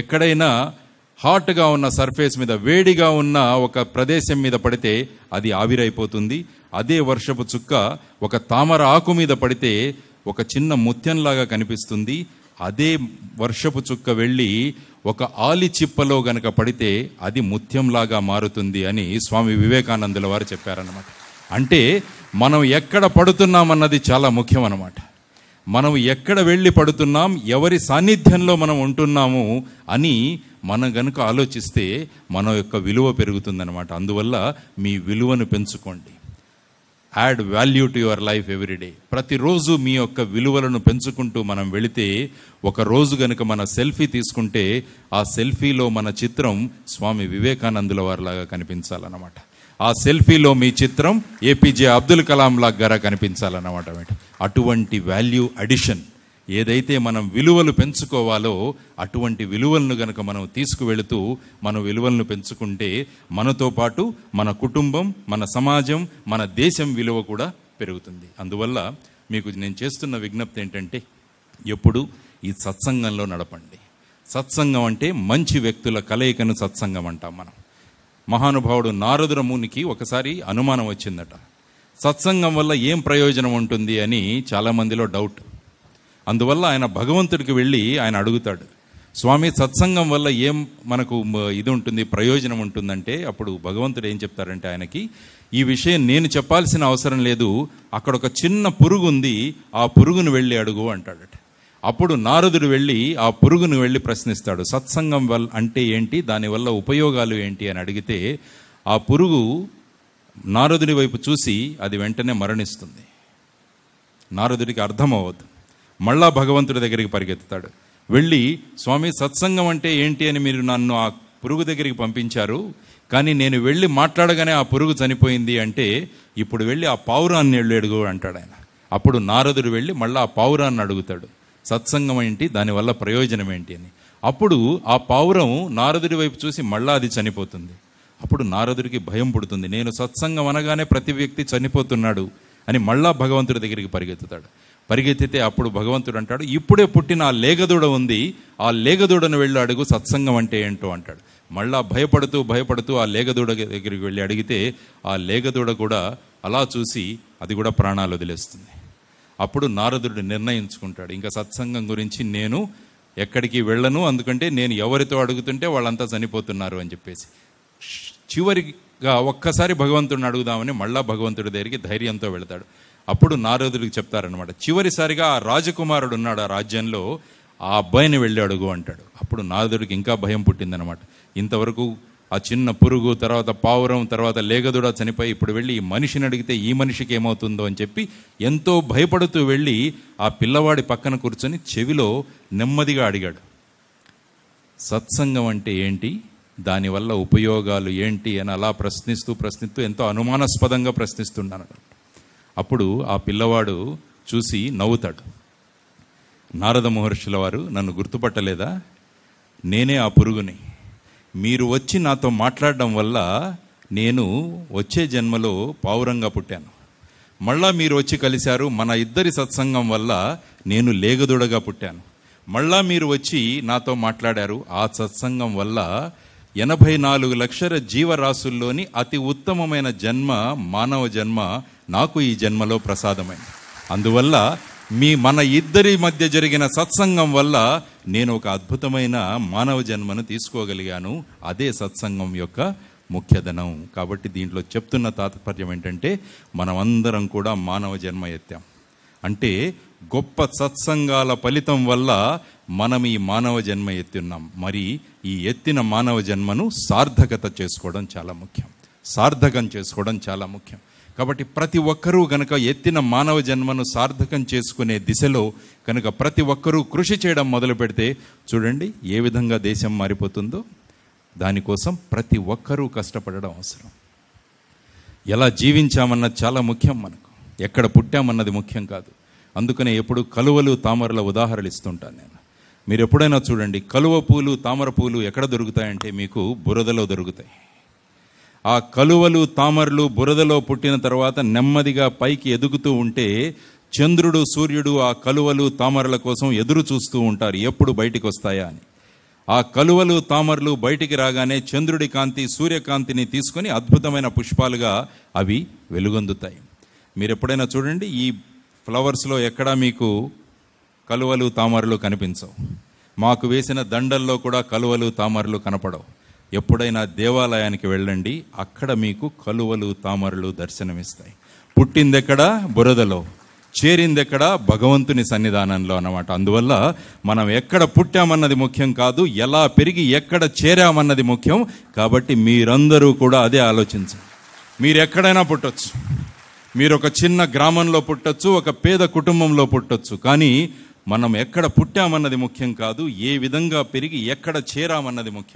ఎక్కడైనా హాట్గా ఉన్న సర్ఫేస్ మీద వేడిగా ఉన్న ఒక ప్రదేశం మీద పడితే అది ఆవిరైపోతుంది అదే వర్షపు చుక్క ఒక తామర ఆకు మీద పడితే ఒక చిన్న ముత్యంలాగా కనిపిస్తుంది అదే వర్షపు చుక్క వెళ్ళి ఒక ఆలి చిప్పలో గనక పడితే అది ముత్యంలాగా మారుతుంది అని స్వామి వివేకానందుల వారు చెప్పారనమాట అంటే మనం ఎక్కడ పడుతున్నామన్నది చాలా ముఖ్యం అన్నమాట మనం ఎక్కడ వెళ్ళి పడుతున్నాం ఎవరి సాన్నిధ్యంలో మనం ఉంటున్నాము అని మనం గనుక ఆలోచిస్తే మన యొక్క విలువ పెరుగుతుందన్నమాట అందువల్ల మీ విలువను పెంచుకోండి add value to your life everyday ప్రతిరోజు మీ యొక్క విలువలను పెంచుకుంటూ మనం వెళితే ఒక రోజు గనుక మన సెల్ఫీ తీసుకుంటే ఆ సెల్ఫీలో మన చిత్రం స్వామి వివేకానందుల వారిలాగా కనిపించాలన్నమాట ఆ సెల్ఫీలో మీ చిత్రం ఏపీజే అబ్దుల్ కలాం లాగా కనిపించాలన్నమాట అటువంటి వాల్యూ అడిషన్ ఏదైతే మనం విలువలు పెంచుకోవాలో అటువంటి విలువలను గనక మనం తీసుకువెళుతూ మన విలువలను పెంచుకుంటే మనతో పాటు మన కుటుంబం మన సమాజం మన దేశం విలువ కూడా పెరుగుతుంది అందువల్ల మీకు నేను చేస్తున్న విజ్ఞప్తి ఏంటంటే ఎప్పుడు ఈ సత్సంగంలో నడపండి సత్సంగం అంటే మంచి వ్యక్తుల కలయికను సత్సంగం అంటాం మనం మహానుభావుడు నారదుర మునికి ఒకసారి అనుమానం వచ్చిందట సత్సంగం వల్ల ఏం ప్రయోజనం ఉంటుంది అని చాలామందిలో డౌట్ అందువల్ల ఆయన భగవంతుడికి వెళ్ళి ఆయన అడుగుతాడు స్వామి సత్సంగం వల్ల ఏం మనకు ఇది ఉంటుంది ప్రయోజనం ఉంటుందంటే అప్పుడు భగవంతుడు ఏం చెప్తారంటే ఆయనకి ఈ విషయం నేను చెప్పాల్సిన అవసరం లేదు అక్కడ ఒక చిన్న పురుగు ఉంది ఆ పురుగును వెళ్ళి అడుగు అంటాడట అప్పుడు నారదుడు వెళ్ళి ఆ పురుగును వెళ్ళి ప్రశ్నిస్తాడు సత్సంగం వల్ల అంటే ఏంటి దానివల్ల ఉపయోగాలు ఏంటి అని అడిగితే ఆ పురుగు నారదుని వైపు చూసి అది వెంటనే మరణిస్తుంది నారదుడికి అర్థం అవ్వదు మళ్ళా భగవంతుడి దగ్గరికి పరిగెత్తుతాడు వెళ్ళి స్వామి సత్సంగం అంటే ఏంటి అని మీరు నన్ను ఆ పురుగు దగ్గరికి పంపించారు కానీ నేను వెళ్ళి మాట్లాడగానే ఆ పురుగు చనిపోయింది అంటే ఇప్పుడు వెళ్ళి ఆ పావురాన్ని వెళ్ళి అడుగు అంటాడు ఆయన అప్పుడు నారదుడు వెళ్ళి మళ్ళీ ఆ పావురాన్ని అడుగుతాడు సత్సంగం ఏంటి దానివల్ల ప్రయోజనం ఏంటి అని అప్పుడు ఆ పావురం నారదుడి వైపు చూసి మళ్ళా అది చనిపోతుంది అప్పుడు నారదుడికి భయం పుడుతుంది నేను సత్సంగం అనగానే ప్రతి వ్యక్తి చనిపోతున్నాడు అని మళ్ళా భగవంతుడి దగ్గరికి పరిగెత్తుతాడు పరిగెత్తితే అప్పుడు భగవంతుడు అంటాడు ఇప్పుడే పుట్టిన ఆ లేగదూడ ఉంది ఆ లేగదూడను వెళ్ళి అడుగు సత్సంగం అంటే ఏంటో అంటాడు మళ్ళా భయపడుతూ భయపడుతూ ఆ లేగదూడ దగ్గరికి వెళ్ళి అడిగితే ఆ లేగదూడ కూడా అలా చూసి అది కూడా ప్రాణాలు వదిలేస్తుంది అప్పుడు నారదుడు నిర్ణయించుకుంటాడు ఇంకా సత్సంగం గురించి నేను ఎక్కడికి వెళ్ళను అందుకంటే నేను ఎవరితో అడుగుతుంటే వాళ్ళంతా చనిపోతున్నారు అని చెప్పేసి చివరిగా ఒక్కసారి భగవంతుడిని అడుగుదామని మళ్ళా భగవంతుడి దగ్గరికి ధైర్యంతో వెళతాడు అప్పుడు నారదుడికి చెప్తారనమాట చివరిసారిగా ఆ రాజకుమారుడు ఉన్నాడు ఆ రాజ్యంలో ఆ అబ్బాయిని వెళ్ళి అడుగు అంటాడు అప్పుడు నారదుడికి ఇంకా భయం పుట్టిందనమాట ఇంతవరకు ఆ చిన్న పురుగు తర్వాత పావురం తర్వాత లేగదుడ చనిపోయి ఇప్పుడు వెళ్ళి ఈ మనిషిని అడిగితే ఈ మనిషికి ఏమవుతుందో అని చెప్పి ఎంతో భయపడుతూ వెళ్ళి ఆ పిల్లవాడి పక్కన కూర్చొని చెవిలో నెమ్మదిగా అడిగాడు సత్సంగం అంటే ఏంటి దానివల్ల ఉపయోగాలు ఏంటి అని అలా ప్రశ్నిస్తూ ప్రశ్నిస్తూ ఎంతో అనుమానాస్పదంగా ప్రశ్నిస్తున్నాను అప్పుడు ఆ పిల్లవాడు చూసి నవ్వుతాడు నారద మహర్షుల వారు నన్ను గుర్తుపట్టలేదా నేనే ఆ పురుగుని మీరు వచ్చి నాతో మాట్లాడడం వల్ల నేను వచ్చే జన్మలో పావురంగా పుట్టాను మళ్ళా మీరు వచ్చి కలిశారు మన ఇద్దరి సత్సంగం వల్ల నేను లేగదుడగా పుట్టాను మళ్ళా మీరు వచ్చి నాతో మాట్లాడారు ఆ సత్సంగం వల్ల ఎనభై నాలుగు లక్షల జీవరాశుల్లోని అతి ఉత్తమమైన జన్మ మానవ జన్మ నాకు ఈ జన్మలో ప్రసాదమైంది అందువల్ల మీ మన ఇద్దరి మధ్య జరిగిన సత్సంగం వల్ల నేను ఒక అద్భుతమైన మానవ జన్మను తీసుకోగలిగాను అదే సత్సంగం యొక్క ముఖ్యధనం కాబట్టి దీంట్లో చెప్తున్న తాత్పర్యం ఏంటంటే మనమందరం కూడా మానవ జన్మ ఎత్తాం అంటే గొప్ప సత్సంగాల ఫలితం వల్ల మనం ఈ మానవ జన్మ ఎత్తున్నాం మరి ఈ ఎత్తిన మానవ జన్మను సార్థకత చేసుకోవడం చాలా ముఖ్యం సార్థకం చేసుకోవడం చాలా ముఖ్యం కాబట్టి ప్రతి ఒక్కరూ గనక ఎత్తిన మానవ జన్మను సార్థకం చేసుకునే దిశలో కనుక ప్రతి ఒక్కరూ కృషి చేయడం మొదలు పెడితే చూడండి ఏ విధంగా దేశం మారిపోతుందో దానికోసం ప్రతి ఒక్కరూ కష్టపడడం అవసరం ఎలా జీవించామన్నది చాలా ముఖ్యం మనకు ఎక్కడ పుట్టామన్నది ముఖ్యం కాదు అందుకనే ఎప్పుడు కలువలు తామరల ఉదాహరణలు ఇస్తుంటాను నేను మీరు ఎప్పుడైనా చూడండి కలువ పూలు తామర పూలు ఎక్కడ దొరుకుతాయంటే మీకు బురదలో దొరుకుతాయి ఆ కలువలు తామరలు బురదలో పుట్టిన తర్వాత నెమ్మదిగా పైకి ఎదుగుతూ ఉంటే చంద్రుడు సూర్యుడు ఆ కలువలు తామరల కోసం ఎదురు చూస్తూ ఉంటారు ఎప్పుడు బయటికి వస్తాయా అని ఆ కలువలు తామరలు బయటికి రాగానే చంద్రుడి కాంతి సూర్యకాంతిని తీసుకొని అద్భుతమైన పుష్పాలుగా అవి వెలుగొందుతాయి మీరు ఎప్పుడైనా చూడండి ఈ ఫ్లవర్స్లో ఎక్కడా మీకు కలువలు తామరలు కనిపించవు మాకు వేసిన దండల్లో కూడా కలువలు తామరలు కనపడవు ఎప్పుడైనా దేవాలయానికి వెళ్ళండి అక్కడ మీకు కలువలు తామరలు దర్శనమిస్తాయి పుట్టిందెక్కడ బురదలో చేరిందెక్కడ భగవంతుని సన్నిధానంలో అన్నమాట అందువల్ల మనం ఎక్కడ పుట్టామన్నది ముఖ్యం కాదు ఎలా పెరిగి ఎక్కడ చేరామన్నది ముఖ్యం కాబట్టి మీరందరూ కూడా అదే ఆలోచించండి మీరు ఎక్కడైనా పుట్టచ్చు మీరు ఒక చిన్న గ్రామంలో పుట్టచ్చు ఒక పేద కుటుంబంలో పుట్టచ్చు కానీ మనం ఎక్కడ పుట్టామన్నది ముఖ్యం కాదు ఏ విధంగా పెరిగి ఎక్కడ చేరామన్నది ముఖ్యం